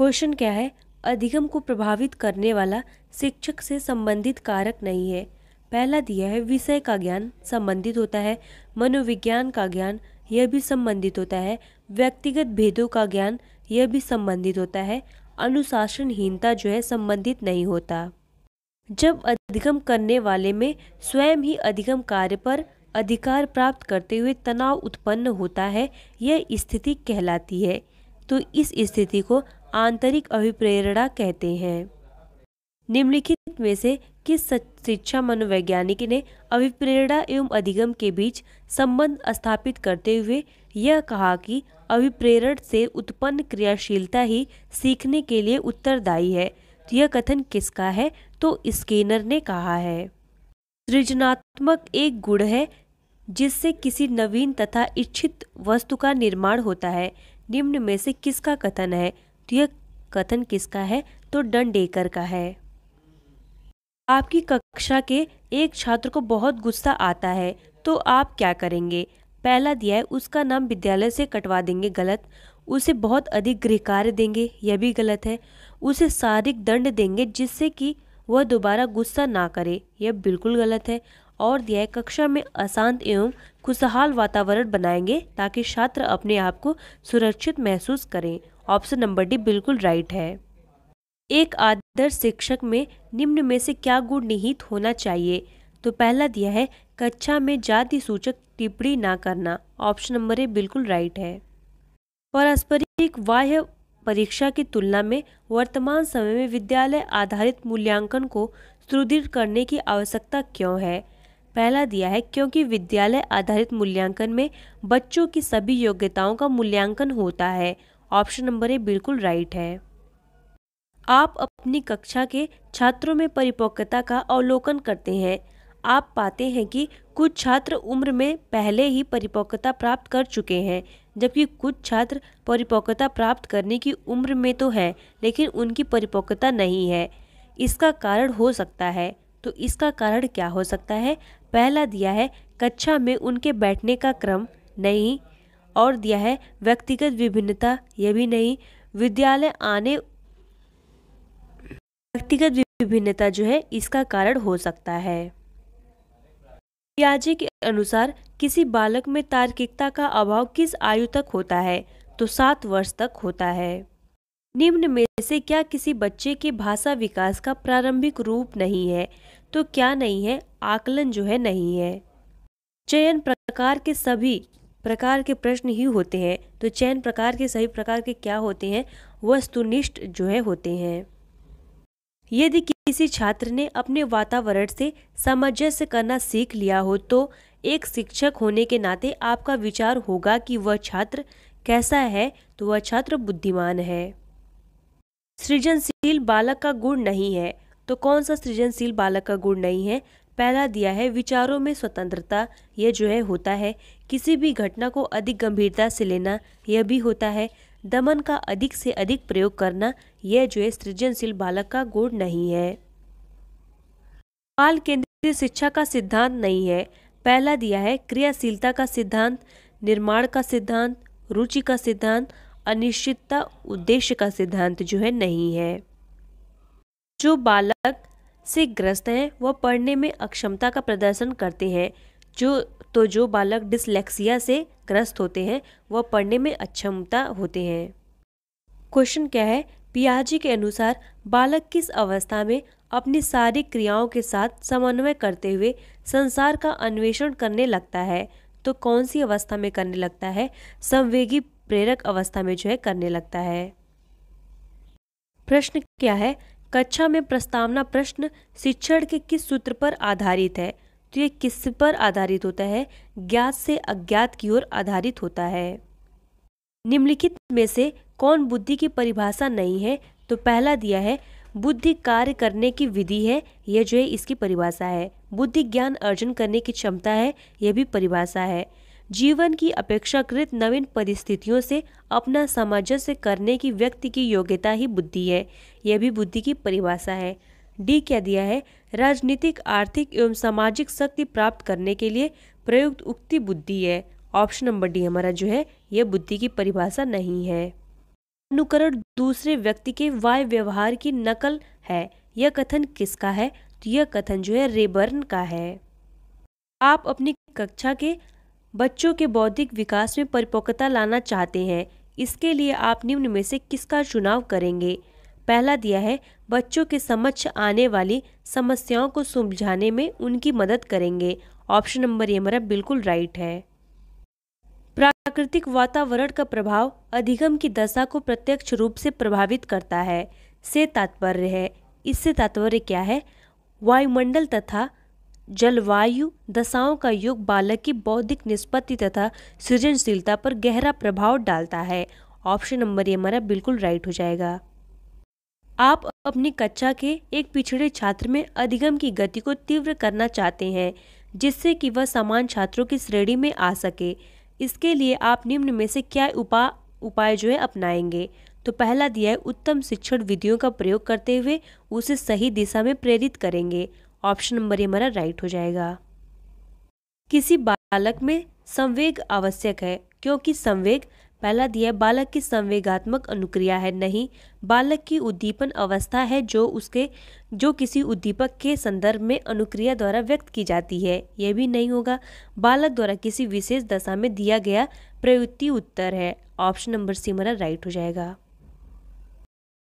question क्या है अधिगम को प्रभावित करने वाला शिक्षक से संबंधित कारक नहीं है पहला दिया है विषय का ज्ञान संबंधित होता है मनोविज्ञान का ज्ञान यह भी संबंधित होता है व्यक्तिगत भेदों का ज्ञान यह भी संबंधित होता है अनुशासनहीनता जो है संबंधित नहीं होता जब अधिगम करने वाले में स्वयं ही अधिगम कार्य पर अधिकार प्राप्त करते हुए तनाव उत्पन्न होता है यह स्थिति कहलाती है तो इस स्थिति को आंतरिक अभिप्रेरणा कहते हैं निम्नलिखित में से किस शिक्षा मनोवैज्ञानिक ने अभिप्रेरणा एवं अधिगम के बीच संबंध स्थापित करते हुए यह कहा कि अभिप्रेरण से उत्पन्न क्रियाशीलता ही सीखने के लिए उत्तरदायी है तो यह कथन किसका है तो स्केनर ने कहा है सृजनात्मक एक गुण है जिससे किसी नवीन तथा इच्छित वस्तु का निर्माण होता है निम्न में से किसका कथन है तो यह कथन किसका है तो डन का है आपकी कक्षा के एक छात्र को बहुत गुस्सा आता है तो आप क्या करेंगे पहला दिया है उसका नाम विद्यालय से कटवा देंगे गलत उसे बहुत अधिक गृह कार्य देंगे यह भी गलत है उसे शारीरिक दंड देंगे जिससे कि वह दोबारा गुस्सा ना करे यह बिल्कुल गलत है और दिया है कक्षा में अशांत एवं खुशहाल वातावरण बनाएंगे ताकि छात्र अपने आप को सुरक्षित महसूस करें ऑप्शन नंबर डी बिल्कुल राइट है एक आदर्श शिक्षक में निम्न में से क्या गुण निहित होना चाहिए तो पहला दिया है कक्षा में जाति सूचक टिप्पणी ना करना ऑप्शन नंबर ए बिल्कुल राइट है पारस्परिक बाह्य परीक्षा की तुलना में वर्तमान समय में विद्यालय आधारित मूल्यांकन को सुदृढ़ करने की आवश्यकता क्यों है पहला दिया है क्योंकि विद्यालय आधारित मूल्यांकन में बच्चों की सभी योग्यताओं का मूल्यांकन होता है ऑप्शन नंबर ए बिल्कुल राइट है आप अपनी कक्षा के छात्रों में परिपक्वता का अवलोकन करते हैं आप पाते हैं कि कुछ छात्र उम्र में पहले ही परिपक्वता प्राप्त कर चुके हैं जबकि कुछ छात्र परिपक्वता प्राप्त करने की उम्र में तो है लेकिन उनकी परिपक्वता नहीं है इसका कारण हो सकता है तो इसका कारण क्या हो सकता है पहला दिया है कक्षा में उनके बैठने का क्रम नहीं और दिया है व्यक्तिगत विभिन्नता यह भी नहीं विद्यालय आने व्यक्तिगत विभिन्नता जो है इसका कारण हो सकता है के अनुसार किसी बालक में तार्किकता का अभाव किस आयु तक होता है तो सात वर्ष तक होता है निम्न में से क्या किसी बच्चे के भाषा विकास का प्रारंभिक रूप नहीं है तो क्या नहीं है आकलन जो है नहीं है चयन प्रकार के सभी प्रकार के प्रश्न ही होते हैं तो चयन प्रकार के सही प्रकार के क्या होते हैं वस्तुनिष्ठ जो है होते हैं यदि किसी छात्र ने अपने वातावरण से सामंजस्य करना सीख लिया हो तो एक शिक्षक होने के नाते आपका विचार होगा कि वह छात्र कैसा है तो वह छात्र बुद्धिमान है सृजनशील बालक का गुण नहीं है तो कौन सा सृजनशील बालक का गुण नहीं है पहला दिया है विचारों में स्वतंत्रता यह जो है होता है किसी भी घटना को अधिक गंभीरता से लेना यह भी होता है दमन का अधिक से अधिक प्रयोग करना यह जो है सृजनशील बालक का गुण नहीं है बाल केंद्रित शिक्षा का सिद्धांत नहीं है पहला दिया है क्रियाशीलता का सिद्धांत निर्माण का सिद्धांत रुचि का सिद्धांत अनिश्चितता उद्देश्य का सिद्धांत जो है नहीं है जो बालक से ग्रस्त हैं वह पढ़ने में अक्षमता का प्रदर्शन करते हैं जो तो जो बालक डिसलेक्सिया से ग्रस्त होते हैं वह पढ़ने में अक्षमता होते हैं क्वेश्चन क्या है पियाजी के अनुसार बालक किस अवस्था में अपनी सारी क्रियाओं के साथ समन्वय करते हुए संसार का अन्वेषण करने लगता है तो कौन सी अवस्था में करने लगता है संवेगी प्रेरक अवस्था में जो है करने लगता है प्रश्न क्या है कक्षा में प्रस्तावना प्रश्न शिक्षण के किस सूत्र पर आधारित है तो ये किस पर आधारित होता है ज्ञात से अज्ञात की ओर आधारित होता है निम्नलिखित में से कौन बुद्धि की परिभाषा नहीं है तो पहला दिया है बुद्धि कार्य करने की विधि है यह जो है इसकी परिभाषा है बुद्धि ज्ञान अर्जन करने की क्षमता है यह भी परिभाषा है जीवन की अपेक्षाकृत नवीन परिस्थितियों से अपना सामंजस्य करने की व्यक्ति की योग्यता ही बुद्धि है यह भी बुद्धि की परिभाषा है डी क्या दिया है राजनीतिक आर्थिक एवं सामाजिक शक्ति प्राप्त करने के लिए प्रयुक्त उक्ति बुद्धि है ऑप्शन नंबर डी हमारा जो है यह बुद्धि की परिभाषा नहीं है अनुकरण दूसरे व्यक्ति के वाय व्यवहार की नकल है यह कथन किसका है तो यह कथन जो है रेबर्न का है आप अपनी कक्षा के बच्चों के बौद्धिक विकास में परिपक्वता लाना चाहते हैं इसके लिए आप निम्न में से किसका चुनाव करेंगे पहला दिया है बच्चों के समक्ष आने वाली समस्याओं को सुलझाने में उनकी मदद करेंगे ऑप्शन नंबर ये हमारा बिल्कुल राइट है प्राकृतिक वातावरण का प्रभाव अधिगम की दशा को प्रत्यक्ष रूप से प्रभावित करता है से तात्पर्य है इससे तात्पर्य क्या है वायुमंडल तथा जलवायु दशाओं का युग बालक की बौद्धिक निष्पत्ति तथा सृजनशीलता पर गहरा प्रभाव डालता है ऑप्शन नंबर ये हमारा बिल्कुल राइट हो जाएगा आप अपनी कक्षा के एक पिछड़े छात्र में अधिगम की गति को तीव्र करना चाहते हैं जिससे कि वह समान छात्रों की श्रेणी में आ सके इसके लिए आप निम्न में से क्या उपा उपाय जो है अपनाएंगे तो पहला दिया है उत्तम शिक्षण विधियों का प्रयोग करते हुए उसे सही दिशा में प्रेरित करेंगे ऑप्शन नंबर ये हमारा राइट हो जाएगा किसी बालक में संवेग आवश्यक है क्योंकि संवेग पहला दिया है बालक की संवेगात्मक अनुक्रिया है नहीं बालक की उद्दीपन अवस्था है जो उसके जो किसी उद्दीपक के संदर्भ में अनुक्रिया द्वारा व्यक्त की जाती है यह भी नहीं होगा बालक द्वारा किसी विशेष दशा में दिया गया प्रयुक्ति उत्तर है ऑप्शन नंबर सी हमारा राइट हो जाएगा